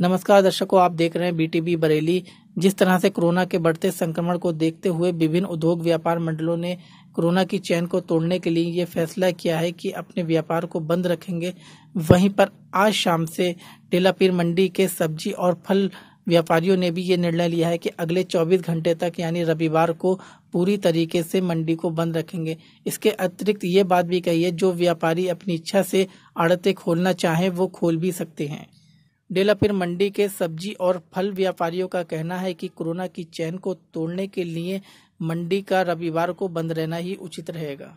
नमस्कार दर्शकों आप देख रहे हैं बीटीबी बरेली जिस तरह से कोरोना के बढ़ते संक्रमण को देखते हुए विभिन्न उद्योग व्यापार मंडलों ने कोरोना की चैन को तोड़ने के लिए ये फैसला किया है कि अपने व्यापार को बंद रखेंगे वहीं पर आज शाम से टेलापीर मंडी के सब्जी और फल व्यापारियों ने भी ये निर्णय लिया है कि अगले 24 घंटे तक यानी रविवार को पूरी तरीके से मंडी को बंद रखेंगे इसके अतिरिक्त ये बात भी कही है जो व्यापारी अपनी इच्छा से आड़ते खोलना चाहें वो खोल भी सकते हैं डेलापिर मंडी के सब्जी और फल व्यापारियों का कहना है कि कोरोना की चैन को तोड़ने के लिए मंडी का रविवार को बंद रहना ही उचित रहेगा